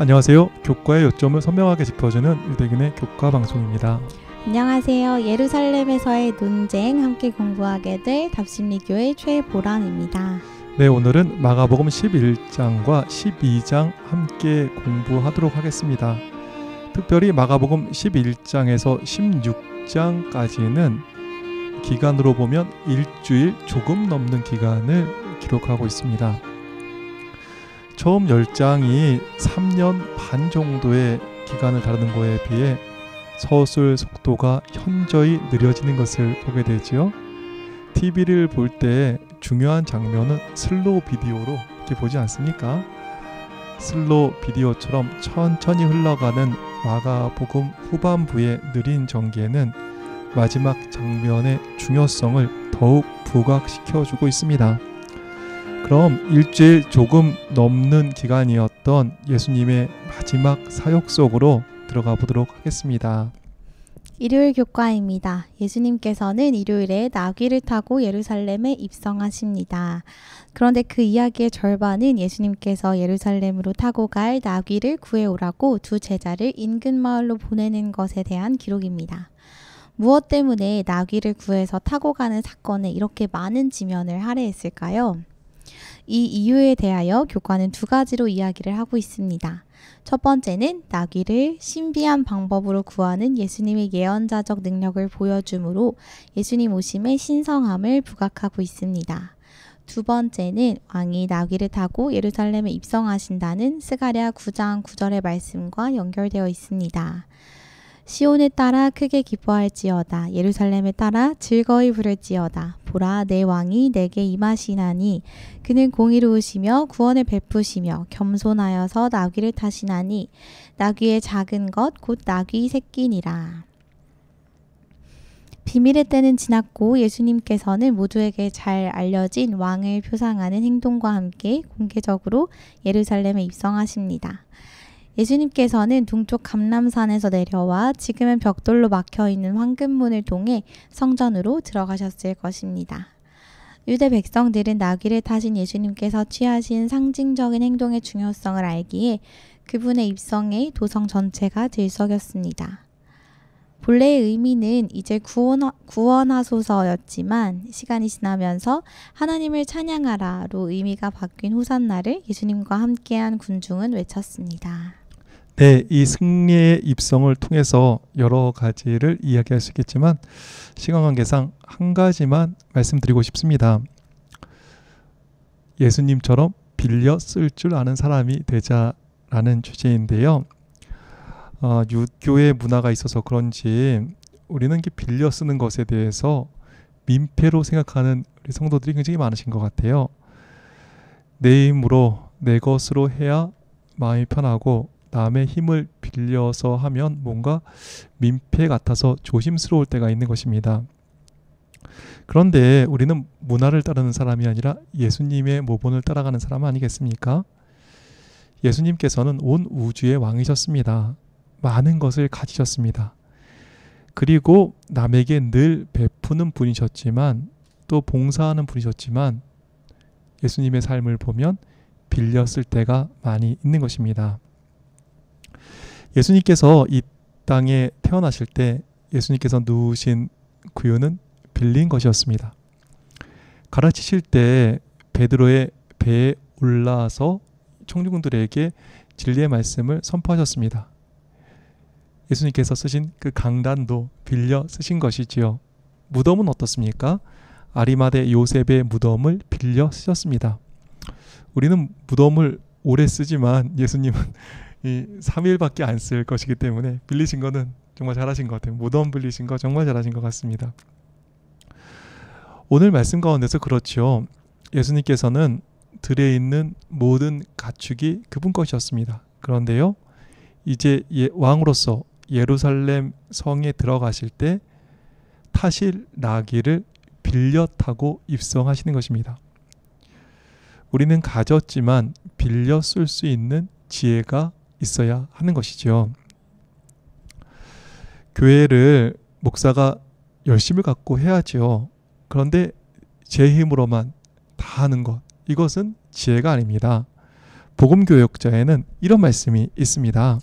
안녕하세요. 교과의 요점을 선명하게 짚어주는 유대균의 교과 방송입니다. 안녕하세요. 예루살렘에서의 논쟁 함께 공부하게 될 답심리교의 최보란입니다. 네, 오늘은 마가복음 11장과 12장 함께 공부하도록 하겠습니다. 특별히 마가복음 11장에서 16장까지는 기간으로 보면 일주일 조금 넘는 기간을 기록하고 있습니다. 처음 열장이 3년 반 정도의 기간을 다루는 것에 비해 서술 속도가 현저히 느려지는 것을 보게 되지요. TV를 볼 때 중요한 장면은 슬로우 비디오로 이렇게 보지 않습니까? 슬로우 비디오처럼 천천히 흘러가는 마가복음 후반부의 느린 전개는 마지막 장면의 중요성을 더욱 부각시켜주고 있습니다. 그럼 일주일 조금 넘는 기간이었던 예수님의 마지막 사역 속으로 들어가 보도록 하겠습니다. 일요일 교과입니다. 예수님께서는 일요일에 나귀를 타고 예루살렘에 입성하십니다. 그런데 그 이야기의 절반은 예수님께서 예루살렘으로 타고 갈 나귀를 구해오라고 두 제자를 인근 마을로 보내는 것에 대한 기록입니다. 무엇 때문에 나귀를 구해서 타고 가는 사건에 이렇게 많은 지면을 할애했을까요? 이 이유에 대하여 교과는 두 가지로 이야기를 하고 있습니다. 첫 번째는 나귀를 신비한 방법으로 구하는 예수님의 예언자적 능력을 보여줌으로 예수님 오심의 신성함을 부각하고 있습니다. 두 번째는 왕이 나귀를 타고 예루살렘에 입성하신다는 스가랴 9장 9절의 말씀과 연결되어 있습니다. 시온에 따라 크게 기뻐할지어다 예루살렘에 따라 즐거이 부를지어다 보라 내 왕이 내게 임하시나니 그는 공의로우시며 구원을 베푸시며 겸손하여서 나귀를 타시나니 나귀의 작은 것 곧 나귀 새끼니라 비밀의 때는 지났고 예수님께서는 모두에게 잘 알려진 왕을 표상하는 행동과 함께 공개적으로 예루살렘에 입성하십니다. 예수님께서는 동쪽 감람산에서 내려와 지금은 벽돌로 막혀 있는 황금문을 통해 성전으로 들어가셨을 것입니다. 유대 백성들은 나귀를 타신 예수님께서 취하신 상징적인 행동의 중요성을 알기에 그분의 입성에 도성 전체가 들썩였습니다. 본래의 의미는 이제 구원, 구원하소서였지만 시간이 지나면서 하나님을 찬양하라로 의미가 바뀐 호산나를 예수님과 함께한 군중은 외쳤습니다. 네, 이 승리의 입성을 통해서 여러 가지를 이야기할 수 있겠지만 시간 관계상 한 가지만 말씀드리고 싶습니다. 예수님처럼 빌려 쓸 줄 아는 사람이 되자라는 주제인데요. 어, 유교의 문화가 있어서 그런지 우리는 빌려 쓰는 것에 대해서 민폐로 생각하는 우리 성도들이 굉장히 많으신 것 같아요. 내 힘으로 내 것으로 해야 마음이 편하고 남의 힘을 빌려서 하면 뭔가 민폐 같아서 조심스러울 때가 있는 것입니다. 그런데 우리는 문화를 따르는 사람이 아니라 예수님의 모본을 따라가는 사람 아니겠습니까? 예수님께서는 온 우주의 왕이셨습니다. 많은 것을 가지셨습니다. 그리고 남에게 늘 베푸는 분이셨지만 또 봉사하는 분이셨지만 예수님의 삶을 보면 빌렸을 때가 많이 있는 것입니다. 예수님께서 이 땅에 태어나실 때 예수님께서 누우신 구유는 빌린 것이었습니다. 가르치실 때 베드로의 배에 올라서 청중들에게 진리의 말씀을 선포하셨습니다. 예수님께서 쓰신 그 강단도 빌려 쓰신 것이지요. 무덤은 어떻습니까? 아리마대 요셉의 무덤을 빌려 쓰셨습니다. 우리는 무덤을 오래 쓰지만 예수님은 이 3일밖에 안 쓸 것이기 때문에 빌리신 거는 정말 잘하신 것 같아요. 무덤 빌리신 거 정말 잘하신 것 같습니다. 오늘 말씀 가운데서 그렇지 예수님께서는 들에 있는 모든 가축이 그분 것이었습니다. 그런데요, 이제 예, 왕으로서 예루살렘 성에 들어가실 때 타실 나귀를 빌려 타고 입성하시는 것입니다. 우리는 가졌지만 빌려 쓸 수 있는 지혜가 있어야 하는 것이죠. 교회를 목사가 열심을 갖고 해야죠. 그런데 제 힘으로만 다 하는 것 이것은 지혜가 아닙니다. 복음교역자에는 이런 말씀이 있습니다.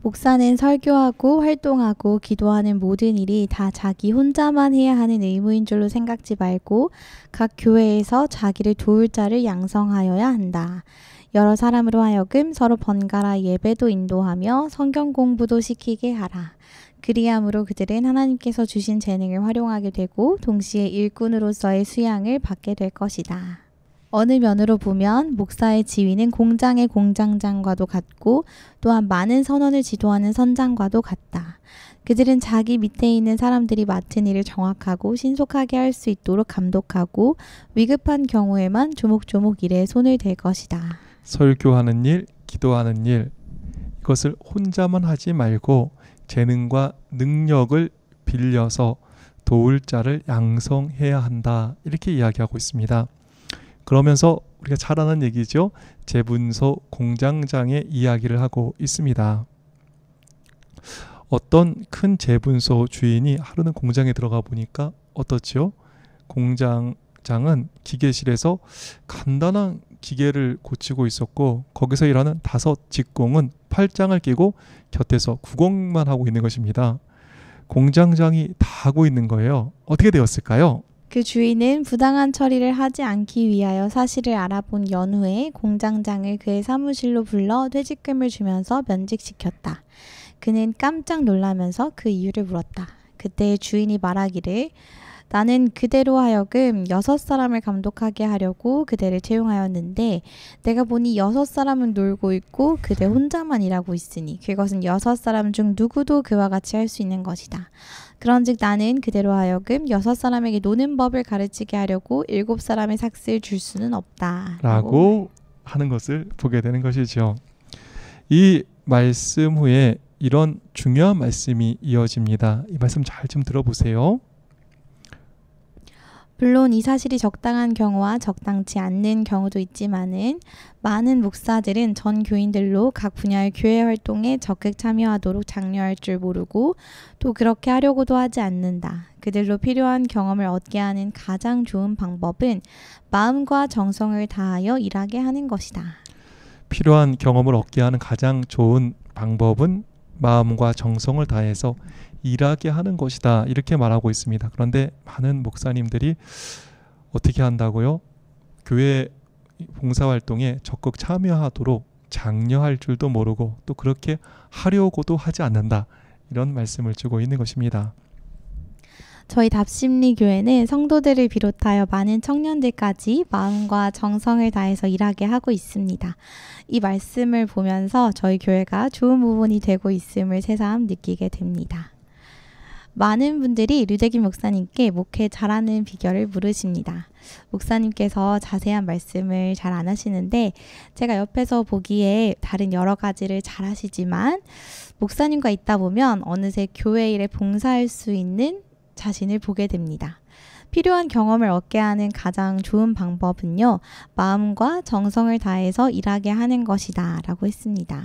목사는 설교하고 활동하고 기도하는 모든 일이 다 자기 혼자만 해야 하는 의무인 줄로 생각지 말고 각 교회에서 자기를 도울 자를 양성하여야 한다. 여러 사람으로 하여금 서로 번갈아 예배도 인도하며 성경 공부도 시키게 하라. 그리함으로 그들은 하나님께서 주신 재능을 활용하게 되고 동시에 일꾼으로서의 수양을 받게 될 것이다. 어느 면으로 보면 목사의 지위는 공장의 공장장과도 같고 또한 많은 선원을 지도하는 선장과도 같다. 그들은 자기 밑에 있는 사람들이 맡은 일을 정확하고 신속하게 할 수 있도록 감독하고 위급한 경우에만 조목조목 일에 손을 댈 것이다. 설교하는 일, 기도하는 일, 이것을 혼자만 하지 말고 재능과 능력을 빌려서 도울 자를 양성해야 한다. 이렇게 이야기하고 있습니다. 그러면서 우리가 잘 아는 얘기죠. 재분소 공장장의 이야기를 하고 있습니다. 어떤 큰 재분소 주인이 하루는 공장에 들어가 보니까 어떻지요? 공장장은 기계실에서 간단한 기계를 고치고 있었고 거기서 일하는 다섯 직공은 팔짱을 끼고 곁에서 구공만 하고 있는 것입니다. 공장장이 다 하고 있는 거예요. 어떻게 되었을까요? 그 주인은 부당한 처리를 하지 않기 위하여 사실을 알아본 연후에 공장장을 그의 사무실로 불러 퇴직금을 주면서 면직시켰다. 그는 깜짝 놀라면서 그 이유를 물었다. 그때 주인이 말하기를 나는 그대로 하여금 여섯 사람을 감독하게 하려고 그대를 채용하였는데 내가 보니 여섯 사람은 놀고 있고 그대 혼자만 일하고 있으니 그것은 여섯 사람 중 누구도 그와 같이 할 수 있는 것이다. 그런즉 나는 그대로 하여금 여섯 사람에게 노는 법을 가르치게 하려고 일곱 사람의 삭스를 줄 수는 없다. 라고 하는 것을 보게 되는 것이지요. 이 말씀 후에 이런 중요한 말씀이 이어집니다. 이 말씀 잘 좀 들어보세요. 물론 이 사실이 적당한 경우와 적당치 않는 경우도 있지만은 많은 목사들은 전 교인들로 각 분야의 교회 활동에 적극 참여하도록 장려할 줄 모르고 또 그렇게 하려고도 하지 않는다. 그들로 필요한 경험을 얻게 하는 가장 좋은 방법은 마음과 정성을 다하여 일하게 하는 것이다. 필요한 경험을 얻게 하는 가장 좋은 방법은 마음과 정성을 다해서 일하게 하는 것이다. 이렇게 말하고 있습니다. 그런데 많은 목사님들이 어떻게 한다고요? 교회 봉사활동에 적극 참여하도록 장려할 줄도 모르고 또 그렇게 하려고도 하지 않는다. 이런 말씀을 주고 있는 것입니다. 저희 답심리 교회는 성도들을 비롯하여 많은 청년들까지 마음과 정성을 다해서 일하게 하고 있습니다. 이 말씀을 보면서 저희 교회가 좋은 부분이 되고 있음을 새삼 느끼게 됩니다. 많은 분들이 류재균 목사님께 목회 잘하는 비결을 물으십니다. 목사님께서 자세한 말씀을 잘 안 하시는데 제가 옆에서 보기에 다른 여러 가지를 잘 하시지만 목사님과 있다 보면 어느새 교회 일에 봉사할 수 있는 자신을 보게 됩니다. 필요한 경험을 얻게 하는 가장 좋은 방법은요, 마음과 정성을 다해서 일하게 하는 것이다 라고 했습니다.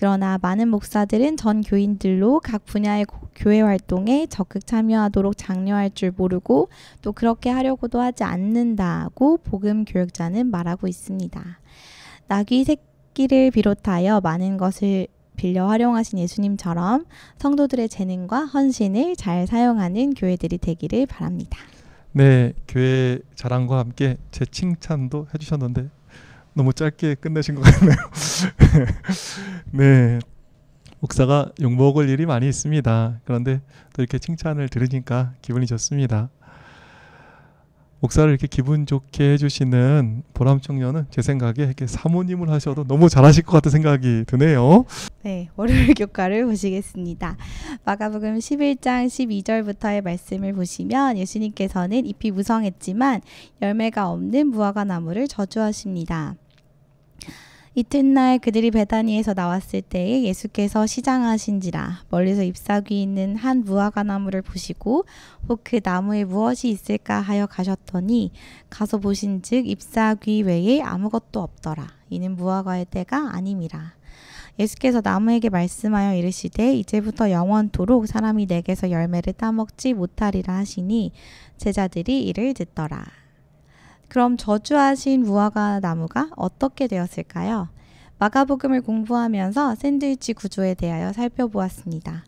그러나 많은 목사들은 전 교인들로 각 분야의 교회 활동에 적극 참여하도록 장려할 줄 모르고 또 그렇게 하려고도 하지 않는다고 복음 교육자는 말하고 있습니다. 나귀 새끼를 비롯하여 많은 것을 빌려 활용하신 예수님처럼 성도들의 재능과 헌신을 잘 사용하는 교회들이 되기를 바랍니다. 네, 교회 자랑과 함께 제 칭찬도 해주셨는데 너무 짧게 끝내신 것 같네요. 네. 목사가 욕먹을 일이 많이 있습니다. 그런데 또 이렇게 칭찬을 들으니까 기분이 좋습니다. 목사를 이렇게 기분 좋게 해주시는 보람 청년은 제 생각에 이렇게 사모님을 하셔도 너무 잘하실 것 같은 생각이 드네요. 네, 월요일 교과를 보시겠습니다. 마가복음 11장 12절부터의 말씀을 보시면 예수님께서는 잎이 무성했지만 열매가 없는 무화과 나무를 저주하십니다. 이튿날 그들이 베다니에서 나왔을 때에 예수께서 시장하신지라 멀리서 잎사귀 있는 한 무화과 나무를 보시고 혹 그 나무에 무엇이 있을까 하여 가셨더니 가서 보신즉 잎사귀 외에 아무것도 없더라 이는 무화과의 때가 아님이라 예수께서 나무에게 말씀하여 이르시되 이제부터 영원토록 사람이 내게서 열매를 따먹지 못하리라 하시니 제자들이 이를 듣더라 그럼 저주하신 무화과 나무가 어떻게 되었을까요? 마가복음을 공부하면서 샌드위치 구조에 대하여 살펴보았습니다.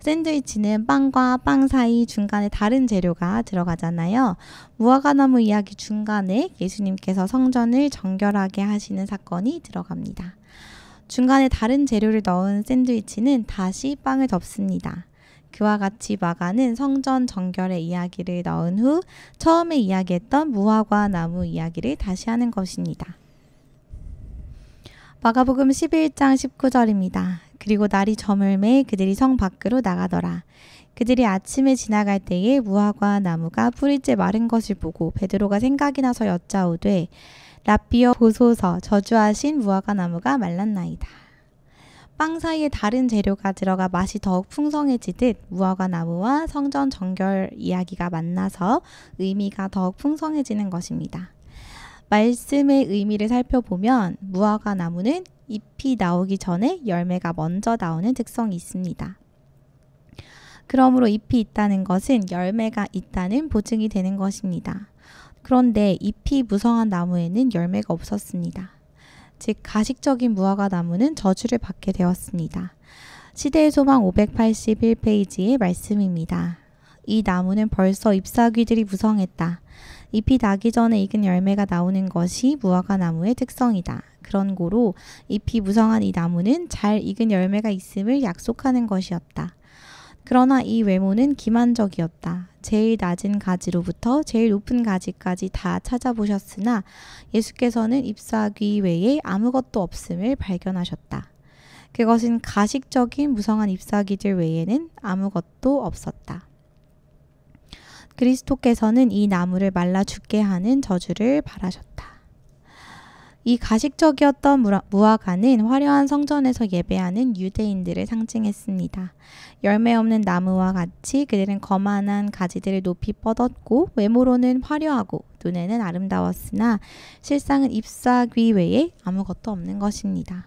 샌드위치는 빵과 빵 사이 중간에 다른 재료가 들어가잖아요. 무화과나무 이야기 중간에 예수님께서 성전을 정결하게 하시는 사건이 들어갑니다. 중간에 다른 재료를 넣은 샌드위치는 다시 빵을 덮습니다. 그와 같이 마가는 성전 정결의 이야기를 넣은 후 처음에 이야기했던 무화과 나무 이야기를 다시 하는 것입니다. 마가복음 11장 19절입니다. 그리고 날이 저물매 그들이 성 밖으로 나가더라. 그들이 아침에 지나갈 때에 무화과 나무가 뿌리째 마른 것을 보고 베드로가 생각이 나서 여짜오되 라비어 보소서 저주하신 무화과 나무가 말랐나이다. 빵 사이에 다른 재료가 들어가 맛이 더욱 풍성해지듯 무화과 나무와 성전 정결 이야기가 만나서 의미가 더욱 풍성해지는 것입니다. 말씀의 의미를 살펴보면 무화과 나무는 잎이 나오기 전에 열매가 먼저 나오는 특성이 있습니다. 그러므로 잎이 있다는 것은 열매가 있다는 보증이 되는 것입니다. 그런데 잎이 무성한 나무에는 열매가 없었습니다. 즉 가식적인 무화과 나무는 저주를 받게 되었습니다. 시대의 소망 581페이지의 말씀입니다. 이 나무는 벌써 잎사귀들이 무성했다. 잎이 나기 전에 익은 열매가 나오는 것이 무화과 나무의 특성이다. 그런 고로 잎이 무성한 이 나무는 잘 익은 열매가 있음을 약속하는 것이었다. 그러나 이 외모는 기만적이었다. 제일 낮은 가지로부터 제일 높은 가지까지 다 찾아보셨으나 예수께서는 잎사귀 외에 아무것도 없음을 발견하셨다. 그것은 가식적인 무성한 잎사귀들 외에는 아무것도 없었다. 그리스도께서는 이 나무를 말라 죽게 하는 저주를 바라셨다. 이 가식적이었던 무화과는 화려한 성전에서 예배하는 유대인들을 상징했습니다. 열매 없는 나무와 같이 그들은 거만한 가지들을 높이 뻗었고 외모로는 화려하고 눈에는 아름다웠으나 실상은 i p 귀 외에 아무것도 없는 것입니다.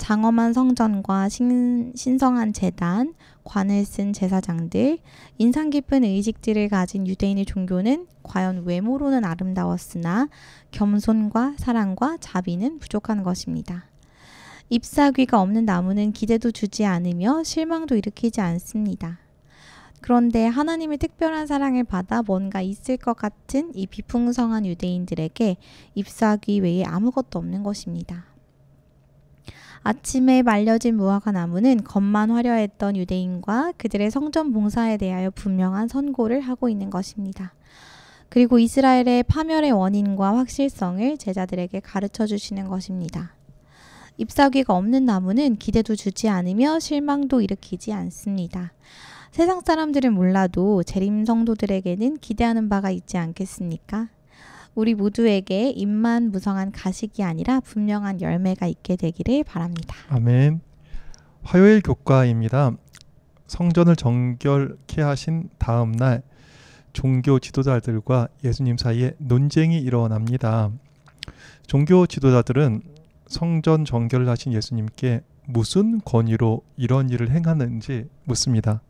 장엄한 성전과 신, 성한 재단, 관을 쓴 제사장들, 인상 깊은 의식들을 가진 유대인의 종교는 과연 외모로는 아름다웠으나 겸손과 사랑과 자비는 부족한 것입니다. 잎사귀가 없는 나무는 기대도 주지 않으며 실망도 일으키지 않습니다. 그런데 하나님의 특별한 사랑을 받아 뭔가 있을 것 같은 이 비풍성한 유대인들에게 잎사귀 외에 아무것도 없는 것입니다. 아침에 말려진 무화과 나무는 겉만 화려했던 유대인과 그들의 성전 봉사에 대하여 분명한 선고를 하고 있는 것입니다. 그리고 이스라엘의 파멸의 원인과 확실성을 제자들에게 가르쳐 주시는 것입니다. 잎사귀가 없는 나무는 기대도 주지 않으며 실망도 일으키지 않습니다. 세상 사람들은 몰라도 재림 성도들에게는 기대하는 바가 있지 않겠습니까? 우리 모두에게 입만 무성한 가식이 아니라 분명한 열매가 있게 되기를 바랍니다. 아멘. 화요일 교과입니다. 성전을 정결케 하신 다음 날 종교 지도자들과 예수님 사이에 논쟁이 일어납니다. 종교 지도자들은 성전 정결을 하신 예수님께 무슨 권위로 이런 일을 행하는지 묻습니다.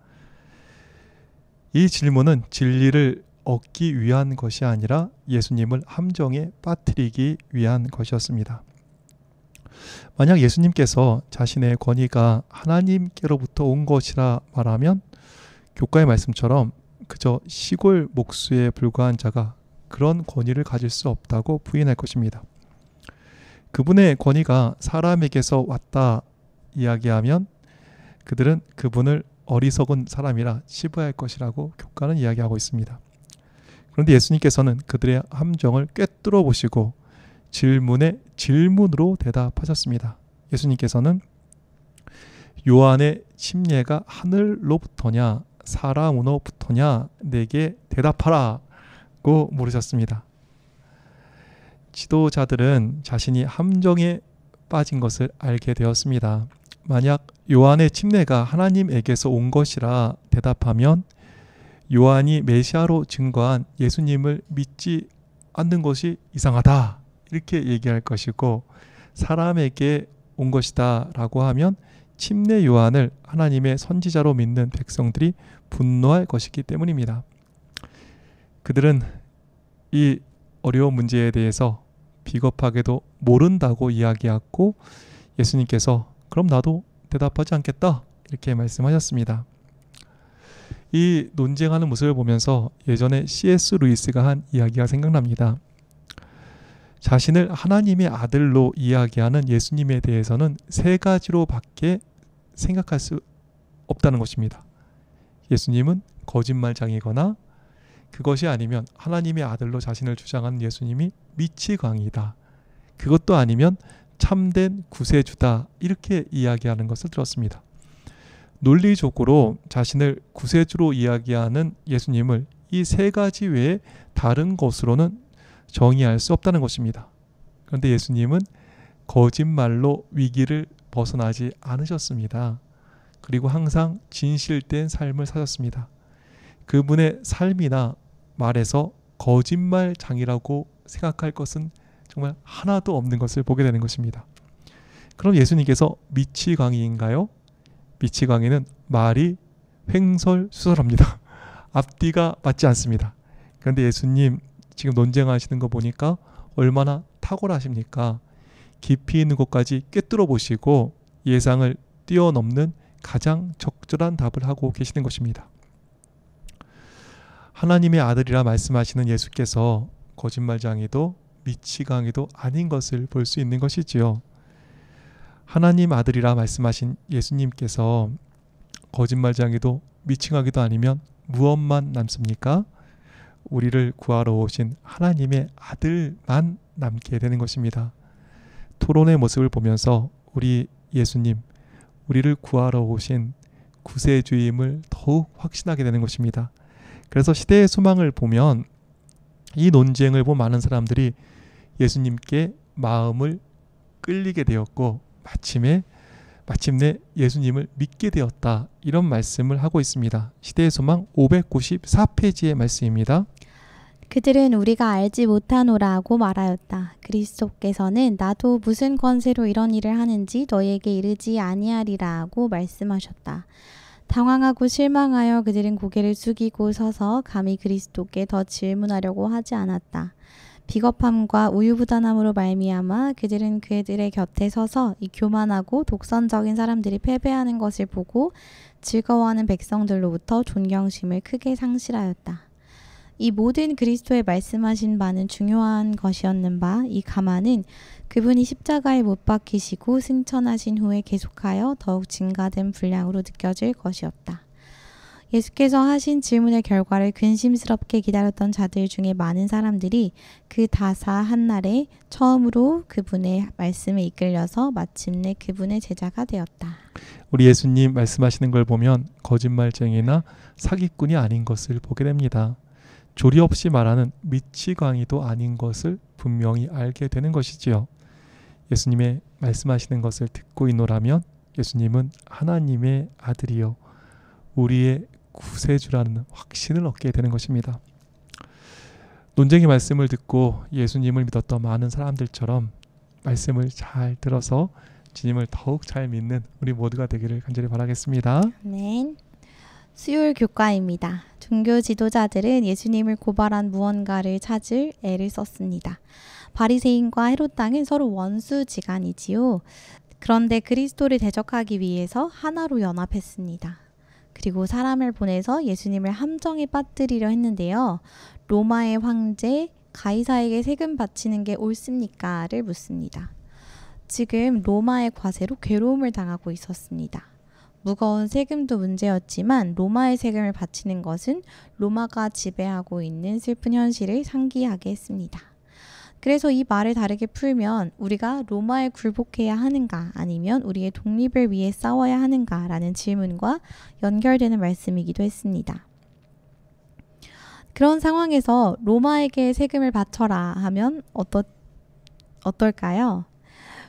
이 질문은 진리를 얻기 위한 것이 아니라 예수님을 함정에 빠뜨리기 위한 것이었습니다. 만약 예수님께서 자신의 권위가 하나님께로부터 온 것이라 말하면 교과의 말씀처럼 그저 시골 목수에 불과한 자가 그런 권위를 가질 수 없다고 부인할 것입니다. 그분의 권위가 사람에게서 왔다 이야기하면 그들은 그분을 어리석은 사람이라 치부할 것이라고 교과는 이야기하고 있습니다. 그런데 예수님께서는 그들의 함정을 꿰뚫어 보시고 질문에 질문으로 대답하셨습니다. 예수님께서는 요한의 침례가 하늘로부터냐 사람으로부터냐 내게 대답하라고 물으셨습니다. 지도자들은 자신이 함정에 빠진 것을 알게 되었습니다. 만약 요한의 침례가 하나님에게서 온 것이라 대답하면 요한이 메시아로 증거한 예수님을 믿지 않는 것이 이상하다. 이렇게 얘기할 것이고 사람에게 온 것이다 라고 하면 침례 요한을 하나님의 선지자로 믿는 백성들이 분노할 것이기 때문입니다. 그들은 이 어려운 문제에 대해서 비겁하게도 모른다고 이야기하고 예수님께서 그럼 나도 대답하지 않겠다 이렇게 말씀하셨습니다. 이 논쟁하는 모습을 보면서 예전에 C.S. 루이스가 한 이야기가 생각납니다. 자신을 하나님의 아들로 이야기하는 예수님에 대해서는 세 가지로밖에 생각할 수 없다는 것입니다. 예수님은 거짓말장이거나 그것이 아니면 하나님의 아들로 자신을 주장하는 예수님이 미치광이다. 그것도 아니면 참된 구세주다. 이렇게 이야기하는 것을 들었습니다. 논리적으로 자신을 구세주로 이야기하는 예수님을 이 세 가지 외에 다른 것으로는 정의할 수 없다는 것입니다. 그런데 예수님은 거짓말로 위기를 벗어나지 않으셨습니다. 그리고 항상 진실된 삶을 사셨습니다. 그분의 삶이나 말에서 거짓말장이라고 생각할 것은 정말 하나도 없는 것을 보게 되는 것입니다. 그럼 예수님께서 미치광이인가요? 미치광이는 말이 횡설수설합니다. 앞뒤가 맞지 않습니다. 그런데 예수님 지금 논쟁하시는 거 보니까 얼마나 탁월하십니까? 깊이 있는 곳까지 꿰뚫어 보시고 예상을 뛰어넘는 가장 적절한 답을 하고 계시는 것입니다. 하나님의 아들이라 말씀하시는 예수께서 거짓말장이도 미치광이도 아닌 것을 볼 수 있는 것이지요. 하나님 아들이라 말씀하신 예수님께서 거짓말장이도 미칭하기도 아니면 무엇만 남습니까? 우리를 구하러 오신 하나님의 아들만 남게 되는 것입니다. 토론의 모습을 보면서 우리 예수님, 우리를 구하러 오신 구세주임을 더욱 확신하게 되는 것입니다. 그래서 시대의 소망을 보면 이 논쟁을 본 많은 사람들이 예수님께 마음을 끌리게 되었고 마침에 마침내 예수님을 믿게 되었다. 이런 말씀을 하고 있습니다. 시대의 소망 594페이지의 말씀입니다. 그들은 우리가 알지 못하노라고 말하였다. 그리스도께서는 나도 무슨 권세로 이런 일을 하는지 너에게 이르지 아니하리라고 말씀하셨다. 당황하고 실망하여 그들은 고개를 숙이고 서서 감히 그리스도께 더 질문하려고 하지 않았다. 비겁함과 우유부단함으로 말미암아 그들은 그들의 곁에 서서 이 교만하고 독선적인 사람들이 패배하는 것을 보고 즐거워하는 백성들로부터 존경심을 크게 상실하였다. 이 모든 그리스도의 말씀하신 바는 중요한 것이었는 바이가마는 그분이 십자가에 못 박히시고 승천하신 후에 계속하여 더욱 증가된 분량으로 느껴질 것이었다. 예수께서 하신 질문의 결과를 근심스럽게 기다렸던 자들 중에 많은 사람들이 그 다사 한날에 처음으로 그분의 말씀에 이끌려서 마침내 그분의 제자가 되었다. 우리 예수님 말씀하시는 걸 보면 거짓말쟁이나 사기꾼이 아닌 것을 보게 됩니다. 조리 없이 말하는 미치광이도 아닌 것을 분명히 알게 되는 것이지요. 예수님의 말씀하시는 것을 듣고 있노라면 예수님은 하나님의 아들이요 우리의 구세주라는 확신을 얻게 되는 것입니다. 논쟁의 말씀을 듣고 예수님을 믿었던 많은 사람들처럼 말씀을 잘 들어서 주님을 더욱 잘 믿는 우리 모두가 되기를 간절히 바라겠습니다. 아멘. 수요일 교과입니다. 종교 지도자들은 예수님을 고발한 무언가를 찾을 애를 썼습니다. 바리새인과 헤롯 당은 서로 원수지간이지요. 그런데 그리스도를 대적하기 위해서 하나로 연합했습니다. 그리고 사람을 보내서 예수님을 함정에 빠뜨리려 했는데요. 로마의 황제 가이사에게 세금 바치는 게 옳습니까를 묻습니다. 지금 로마의 과세로 괴로움을 당하고 있었습니다. 무거운 세금도 문제였지만 로마의 세금을 바치는 것은 로마가 지배하고 있는 슬픈 현실을 상기하게 했습니다. 그래서 이 말을 다르게 풀면 우리가 로마에 굴복해야 하는가 아니면 우리의 독립을 위해 싸워야 하는가 라는 질문과 연결되는 말씀이기도 했습니다. 그런 상황에서 로마에게 세금을 바쳐라 하면 어떠, 어떨까요?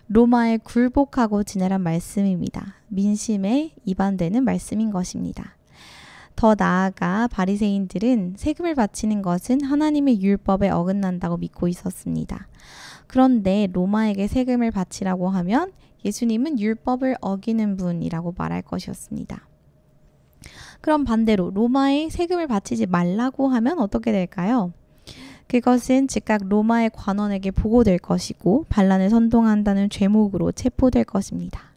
로마에 굴복하고 지내란 말씀입니다. 민심에 이반되는 말씀인 것입니다. 더 나아가 바리새인들은 세금을 바치는 것은 하나님의 율법에 어긋난다고 믿고 있었습니다. 그런데 로마에게 세금을 바치라고 하면 예수님은 율법을 어기는 분이라고 말할 것이었습니다. 그럼 반대로 로마에 세금을 바치지 말라고 하면 어떻게 될까요? 그것은 즉각 로마의 관원에게 보고될 것이고 반란을 선동한다는 죄목으로 체포될 것입니다.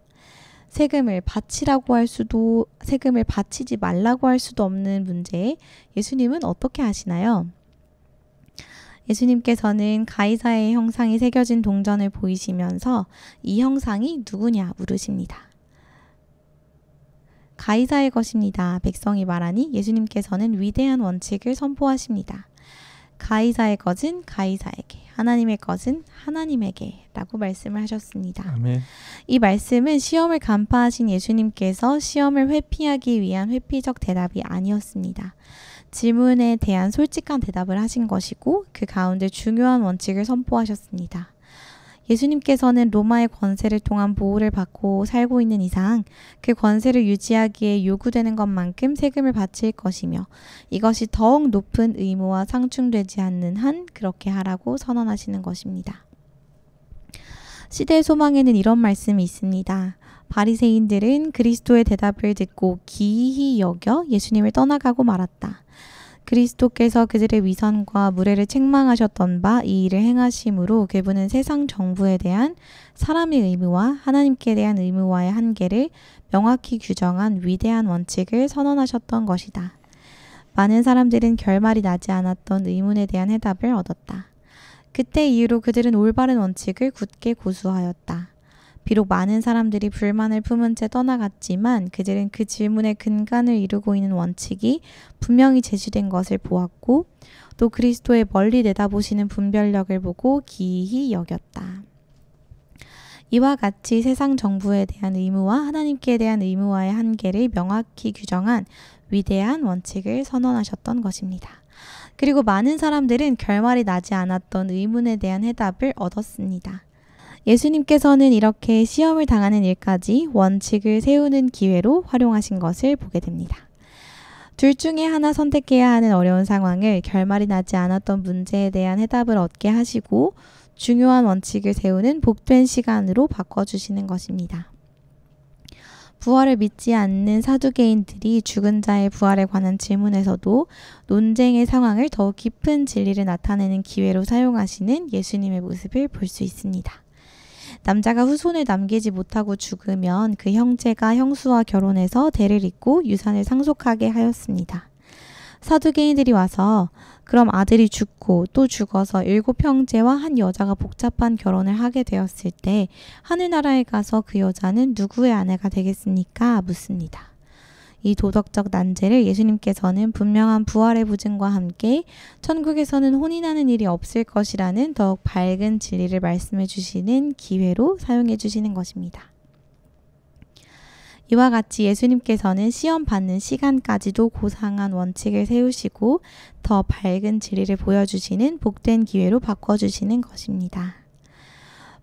세금을 바치라고 할 수도 세금을 바치지 말라고 할 수도 없는 문제 예수님은 어떻게 하시나요? 예수님께서는 가이사의 형상이 새겨진 동전을 보이시면서 이 형상이 누구냐 물으십니다. 가이사의 것입니다. 백성이 말하니 예수님께서는 위대한 원칙을 선포하십니다. 가이사의 것은 가이사에게, 하나님의 것은 하나님에게라고 말씀을 하셨습니다. 아멘. 이 말씀은 시험을 간파하신 예수님께서 시험을 회피하기 위한 회피적 대답이 아니었습니다. 질문에 대한 솔직한 대답을 하신 것이고 그 가운데 중요한 원칙을 선포하셨습니다. 예수님께서는 로마의 권세를 통한 보호를 받고 살고 있는 이상 그 권세를 유지하기에 요구되는 것만큼 세금을 바칠 것이며 이것이 더욱 높은 의무와 상충되지 않는 한 그렇게 하라고 선언하시는 것입니다. 시대 소망에는 이런 말씀이 있습니다. 바리새인들은 그리스도의 대답을 듣고 기이히 여겨 예수님을 떠나가고 말았다. 그리스도께서 그들의 위선과 무례를 책망하셨던 바 이 일을 행하심으로 그분은 세상 정부에 대한 사람의 의무와 하나님께 대한 의무와의 한계를 명확히 규정한 위대한 원칙을 선언하셨던 것이다. 많은 사람들은 결말이 나지 않았던 의문에 대한 해답을 얻었다. 그때 이후로 그들은 올바른 원칙을 굳게 고수하였다. 비록 많은 사람들이 불만을 품은 채 떠나갔지만 그들은 그 질문의 근간을 이루고 있는 원칙이 분명히 제시된 것을 보았고 또 그리스도의 멀리 내다보시는 분별력을 보고 기이히 여겼다. 이와 같이 세상 정부에 대한 의무와 하나님께 대한 의무와의 한계를 명확히 규정한 위대한 원칙을 선언하셨던 것입니다. 그리고 많은 사람들은 결말이 나지 않았던 의문에 대한 해답을 얻었습니다. 예수님께서는 이렇게 시험을 당하는 일까지 원칙을 세우는 기회로 활용하신 것을 보게 됩니다. 둘 중에 하나 선택해야 하는 어려운 상황을 결말이 나지 않았던 문제에 대한 해답을 얻게 하시고 중요한 원칙을 세우는 복된 시간으로 바꿔주시는 것입니다. 부활을 믿지 않는 사두개인들이 죽은 자의 부활에 관한 질문에서도 논쟁의 상황을 더욱 깊은 진리를 나타내는 기회로 사용하시는 예수님의 모습을 볼 수 있습니다. 남자가 후손을 남기지 못하고 죽으면 그 형제가 형수와 결혼해서 대를 잇고 유산을 상속하게 하였습니다. 사두개인들이 와서 그럼 아들이 죽고 또 죽어서 일곱 형제와 한 여자가 복잡한 결혼을 하게 되었을 때 하늘나라에 가서 그 여자는 누구의 아내가 되겠습니까? 묻습니다. 이 도덕적 난제를 예수님께서는 분명한 부활의 부증과 함께 천국에서는 혼인하는 일이 없을 것이라는 더욱 밝은 진리를 말씀해 주시는 기회로 사용해 주시는 것입니다. 이와 같이 예수님께서는 시험 받는 시간까지도 고상한 원칙을 세우시고 더 밝은 진리를 보여주시는 복된 기회로 바꿔주시는 것입니다.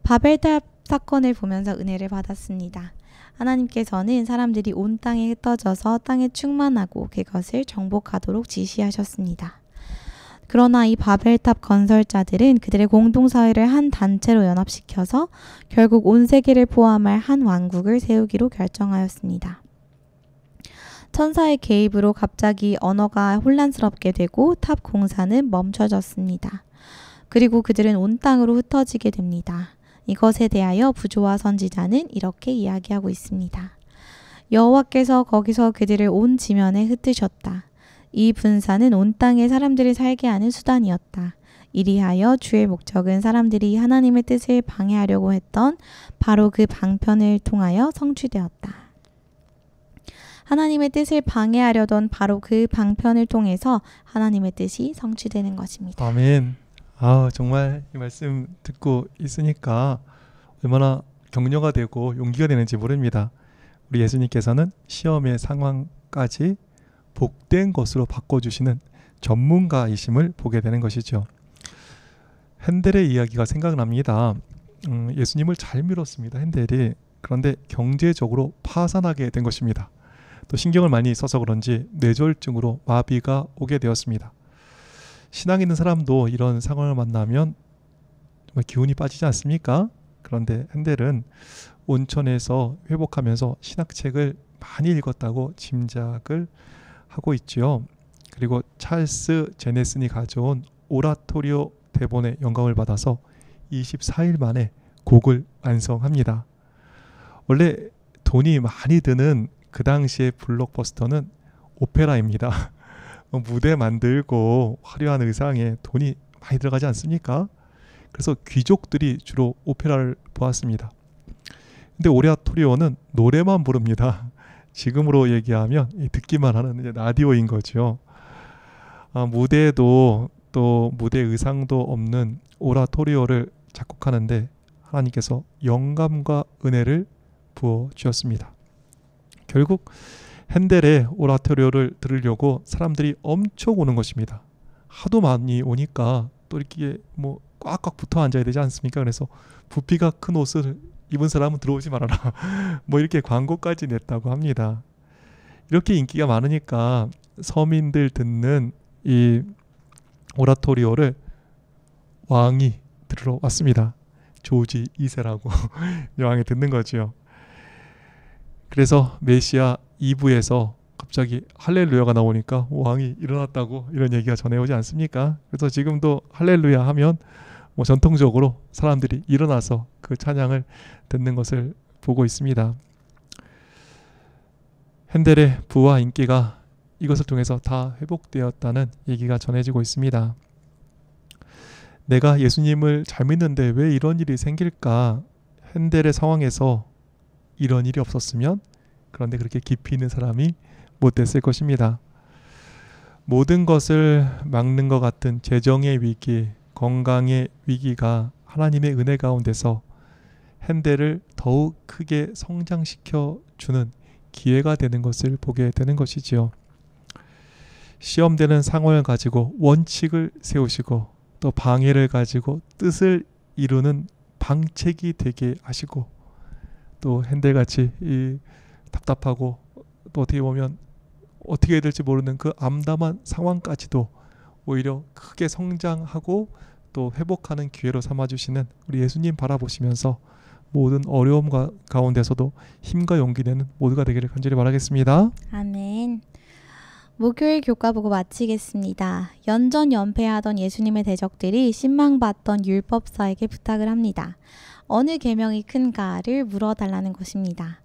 바벨탑 사건을 보면서 은혜를 받았습니다. 하나님께서는 사람들이 온 땅에 흩어져서 땅에 충만하고 그것을 정복하도록 지시하셨습니다. 그러나 이 바벨탑 건설자들은 그들의 공동사회를 한 단체로 연합시켜서 결국 온 세계를 포함할 한 왕국을 세우기로 결정하였습니다. 천사의 개입으로 갑자기 언어가 혼란스럽게 되고 탑 공사는 멈춰졌습니다. 그리고 그들은 온 땅으로 흩어지게 됩니다. 이것에 대하여 부조와 선지자는 이렇게 이야기하고 있습니다. 여호와께서 거기서 그들을 온 지면에 흩으셨다. 이 분사는 온 땅에 사람들을 살게 하는 수단이었다. 이리하여 주의 목적은 사람들이 하나님의 뜻을 방해하려고 했던 바로 그 방편을 통하여 성취되었다. 하나님의 뜻을 방해하려던 바로 그 방편을 통해서 하나님의 뜻이 성취되는 것입니다. 아멘. 아, 정말 이 말씀 듣고 있으니까 얼마나 격려가 되고 용기가 되는지 모릅니다. 우리 예수님께서는 시험의 상황까지 복된 것으로 바꿔주시는 전문가이심을 보게 되는 것이죠. 핸델의 이야기가 생각납니다. 음, 예수님을 잘 밀었습니다. 핸델이 그런데 경제적으로 파산하게 된 것입니다. 또 신경을 많이 써서 그런지 뇌졸중으로 마비가 오게 되었습니다. 신앙 있는 사람도 이런 상황을 만나면 기운이 빠지지 않습니까? 그런데 핸델은 온천에서 회복하면서 신학책을 많이 읽었다고 짐작을 하고 있지요. 그리고 찰스 제네슨이 가져온 오라토리오 대본의 영감을 받아서 24일 만에 곡을 완성합니다. 원래 돈이 많이 드는 그 당시의 블록버스터는 오페라입니다. 어, 무대 만들고 화려한 의상에 돈이 많이 들어가지 않습니까? 그래서 귀족들이 주로 오페라를 보았습니다. 근데 오레아토리오는 노래만 부릅니다. 지금으로 얘기하면 듣기만 하는 라디오인 거죠. 아, 무대도 또 무대 의상도 없는 오라토리오를 작곡하는데 하나님께서 영감과 은혜를 부어 주셨습니다. 결국 헨델의 오라토리오를 들으려고 사람들이 엄청 오는 것입니다. 하도 많이 오니까 또 이렇게 뭐 꽉꽉 붙어 앉아야 되지 않습니까? 그래서 부피가 큰 옷을 입은 사람은 들어오지 말아라. 뭐 이렇게 광고까지 냈다고 합니다. 이렇게 인기가 많으니까 서민들 듣는 이 오라토리오를 왕이 들으러 왔습니다. 조지 2세라고 왕이 듣는 거지 그래서 메시아 2부에서 갑자기 할렐루야가 나오니까 왕이 일어났다고 이런 얘기가 전해오지 않습니까? 그래서 지금도 할렐루야 하면 뭐 전통적으로 사람들이 일어나서 그 찬양을 듣는 것을 보고 있습니다. 핸델의 부와 인기가 이것을 통해서 다 회복되었다는 얘기가 전해지고 있습니다. 내가 예수님을 잘 믿는데 왜 이런 일이 생길까? 핸델의 상황에서 이런 일이 없었으면 그런데 그렇게 깊이 있는 사람이 못됐을 것입니다. 모든 것을 막는 것 같은 재정의 위기, 건강의 위기가 하나님의 은혜 가운데서 핸델을 더욱 크게 성장시켜 주는 기회가 되는 것을 보게 되는 것이지요. 시험되는 상황을 가지고 원칙을 세우시고 또 방해를 가지고 뜻을 이루는 방책이 되게 하시고 또 핸델같이 이 답답하고 또 어떻게 보면 어떻게 해야 될지 모르는 그 암담한 상황까지도 오히려 크게 성장하고 또 회복하는 기회로 삼아주시는 우리 예수님 바라보시면서 모든 어려움 가운데서도 힘과 용기 내는 모두가 되기를 간절히 바라겠습니다. 아멘. 목요일 교과 보고 마치겠습니다. 연전 연패하던 예수님의 대적들이 신망받던 율법사에게 부탁을 합니다. 어느 계명이 큰가를 물어달라는 것입니다.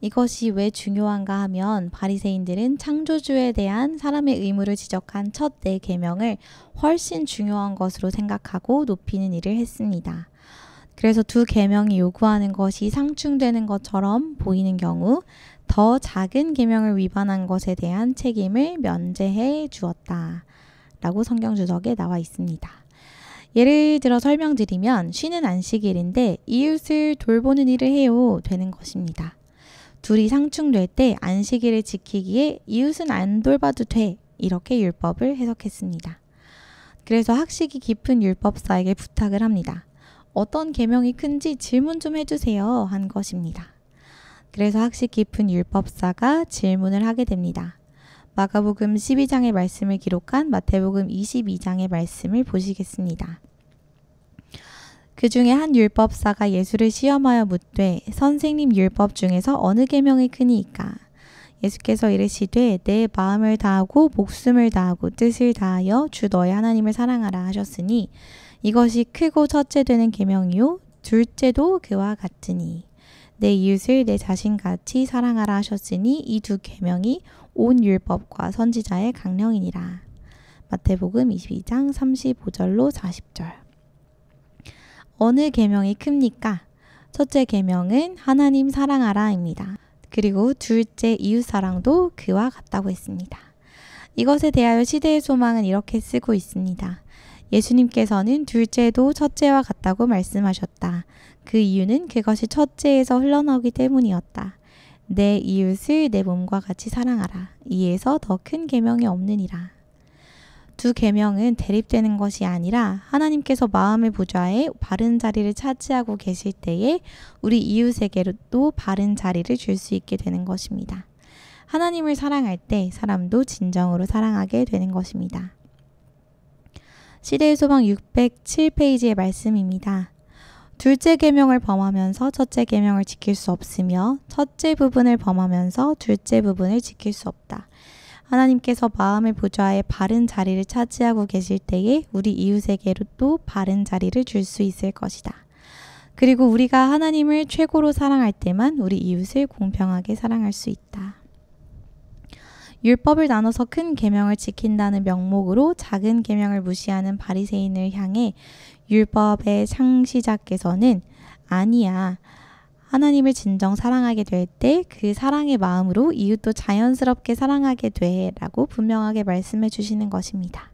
이것이 왜 중요한가 하면 바리새인들은 창조주에 대한 사람의 의무를 지적한 첫네 계명을 훨씬 중요한 것으로 생각하고 높이는 일을 했습니다. 그래서 두 계명이 요구하는 것이 상충되는 것처럼 보이는 경우 더 작은 계명을 위반한 것에 대한 책임을 면제해 주었다. 라고 성경 주석에 나와 있습니다. 예를 들어 설명드리면 쉬는 안식일인데 이웃을 돌보는 일을 해요 되는 것입니다. 둘이 상충될 때 안식일을 지키기에 이웃은 안 돌봐도 돼. 이렇게 율법을 해석했습니다. 그래서 학식이 깊은 율법사에게 부탁을 합니다. 어떤 계명이 큰지 질문 좀 해주세요. 한 것입니다. 그래서 학식 깊은 율법사가 질문을 하게 됩니다. 마가복음 12장의 말씀을 기록한 마태복음 22장의 말씀을 보시겠습니다. 그 중에 한 율법사가 예수를 시험하여 묻되 선생님 율법 중에서 어느 계명이 크니까 예수께서 이르시되 내 마음을 다하고 목숨을 다하고 뜻을 다하여 주 너의 하나님을 사랑하라 하셨으니 이것이 크고 첫째 되는 계명이요 둘째도 그와 같으니 내 이웃을 내 자신같이 사랑하라 하셨으니 이 두 계명이 온 율법과 선지자의 강령이니라. 마태복음 22장 35절로 40절. 어느 계명이 큽니까? 첫째 계명은 하나님 사랑하라입니다. 그리고 둘째 이웃 사랑도 그와 같다고 했습니다. 이것에 대하여 시대의 소망은 이렇게 쓰고 있습니다. 예수님께서는 둘째도 첫째와 같다고 말씀하셨다. 그 이유는 그것이 첫째에서 흘러나오기 때문이었다. 내 이웃을 내 몸과 같이 사랑하라. 이에서 더 큰 계명이 없느니라. 두 계명은 대립되는 것이 아니라 하나님께서 마음의 부좌에 바른 자리를 차지하고 계실 때에 우리 이웃에게도 바른 자리를 줄 수 있게 되는 것입니다. 하나님을 사랑할 때 사람도 진정으로 사랑하게 되는 것입니다. 시대의 소망 607페이지의 말씀입니다. 둘째 계명을 범하면서 첫째 계명을 지킬 수 없으며 첫째 부분을 범하면서 둘째 부분을 지킬 수 없다. 하나님께서 마음의 부좌에 바른 자리를 차지하고 계실 때에 우리 이웃에게로 또 바른 자리를 줄 수 있을 것이다. 그리고 우리가 하나님을 최고로 사랑할 때만 우리 이웃을 공평하게 사랑할 수 있다. 율법을 나눠서 큰 계명을 지킨다는 명목으로 작은 계명을 무시하는 바리새인을 향해 율법의 창시자께서는 아니야. 하나님을 진정 사랑하게 될 때 그 사랑의 마음으로 이웃도 자연스럽게 사랑하게 돼 라고 분명하게 말씀해 주시는 것입니다.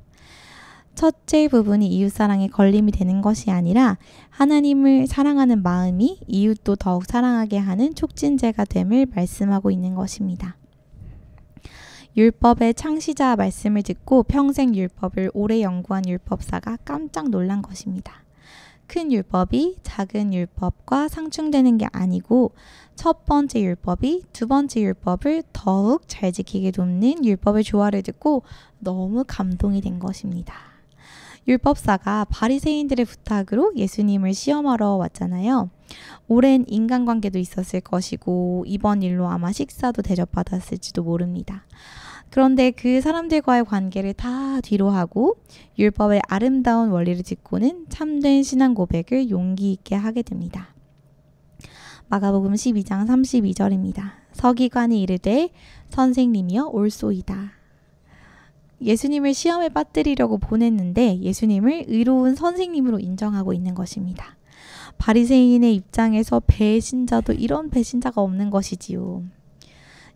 첫째 부분이 이웃사랑에 걸림이 되는 것이 아니라 하나님을 사랑하는 마음이 이웃도 더욱 사랑하게 하는 촉진제가 됨을 말씀하고 있는 것입니다. 율법의 창시자 말씀을 듣고 평생 율법을 오래 연구한 율법사가 깜짝 놀란 것입니다. 큰 율법이 작은 율법과 상충되는 게 아니고 첫 번째 율법이 두 번째 율법을 더욱 잘 지키게 돕는 율법의 조화를 듣고 너무 감동이 된 것입니다. 율법사가 바리새인들의 부탁으로 예수님을 시험하러 왔잖아요. 오랜 인간관계도 있었을 것이고 이번 일로 아마 식사도 대접받았을지도 모릅니다. 그런데 그 사람들과의 관계를 다 뒤로 하고 율법의 아름다운 원리를 짓고는 참된 신앙 고백을 용기 있게 하게 됩니다. 마가복음 12장 32절입니다. 서기관이 이르되 선생님이여 올소이다. 예수님을 시험에 빠뜨리려고 보냈는데 예수님을 의로운 선생님으로 인정하고 있는 것입니다. 바리새인의 입장에서 배신자도 이런 배신자가 없는 것이지요.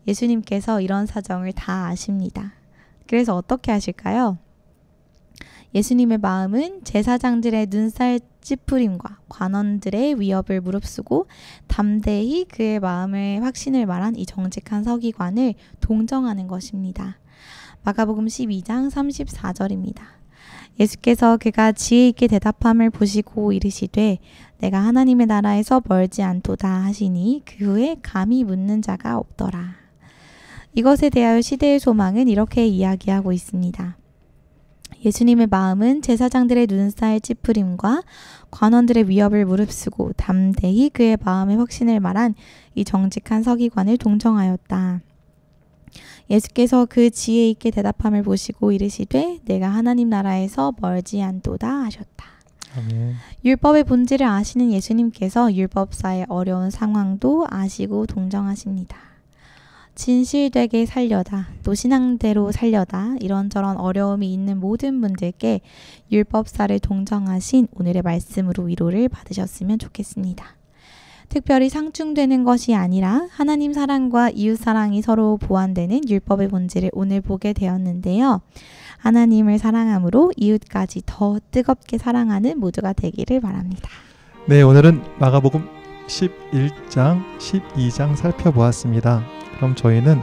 예수님께서 이런 사정을 다 아십니다. 그래서 어떻게 하실까요? 예수님의 마음은 제사장들의 눈살 찌푸림과 관원들의 위협을 무릅쓰고 담대히 그의 마음의 확신을 말한 이 정직한 서기관을 동정하는 것입니다. 마가복음 12장 34절입니다. 예수께서 그가 지혜 있게 대답함을 보시고 이르시되 내가 하나님의 나라에서 멀지 않도다 하시니 그 후에 감히 묻는 자가 없더라. 이것에 대하여 시대의 소망은 이렇게 이야기하고 있습니다. 예수님의 마음은 제사장들의 눈살 찌푸림과 관원들의 위협을 무릅쓰고 담대히 그의 마음의 확신을 말한 이 정직한 서기관을 동정하였다. 예수께서 그 지혜 있게 대답함을 보시고 이르시되 내가 하나님 나라에서 멀지 않도다 하셨다. 아멘. 율법의 본질을 아시는 예수님께서 율법사의 어려운 상황도 아시고 동정하십니다. 진실되게 살려다, 노 신앙대로 살려다, 이런저런 어려움이 있는 모든 분들께 율법사를 동정하신 오늘의 말씀으로 위로를 받으셨으면 좋겠습니다. 특별히 상충되는 것이 아니라 하나님 사랑과 이웃 사랑이 서로 보완되는 율법의 본질을 오늘 보게 되었는데요. 하나님을 사랑함으로 이웃까지 더 뜨겁게 사랑하는 모두가 되기를 바랍니다. 네, 오늘은 마가복음 11장, 12장 살펴보았습니다. 그럼 저희는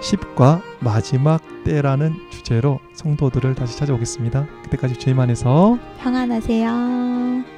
10과 마지막 때라는 주제로 성도들을 다시 찾아오겠습니다. 그때까지 주님 안에서 평안하세요.